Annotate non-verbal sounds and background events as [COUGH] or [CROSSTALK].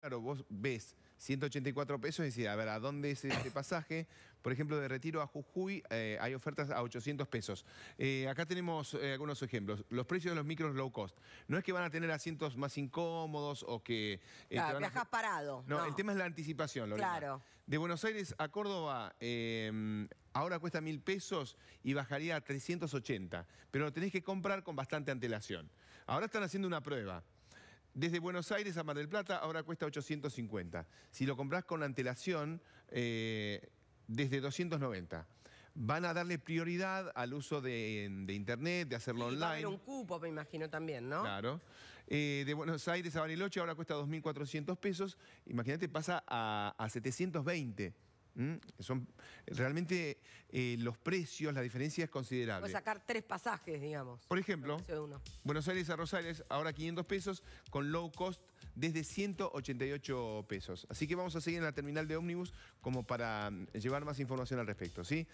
Claro, vos ves 184 pesos y decís, a ver, ¿a dónde es este [COUGHS] pasaje? Por ejemplo, de Retiro a Jujuy eh, hay ofertas a 800 pesos. Eh, acá tenemos eh, algunos ejemplos. Los precios de los micros low cost. No es que van a tener asientos más incómodos o que... Claro, viajas parado. No, el tema es la anticipación, Claro. De Buenos Aires a Córdoba... Em, ahora cuesta mil pesos y bajaría a 380, pero lo tenés que comprar con bastante antelación. Ahora están haciendo una prueba. Desde Buenos Aires a Mar del Plata ahora cuesta 850. Si lo compras con antelación, eh, desde 290 van a darle prioridad al uso de, internet, de hacerlo online. Va un cupo, me imagino también, ¿no? Claro. Eh, de Buenos Aires a Bariloche ahora cuesta 2.400 pesos. Imagínate, pasa a, a 720. Son realmente eh, los precios, la diferencia es considerable. Voy sacar tres pasajes, digamos. Por ejemplo, Buenos Aires a Rosales, ahora 500 pesos, con low cost desde 188 pesos. Así que vamos a seguir en la terminal de ómnibus como para mm, llevar más información al respecto, ¿sí?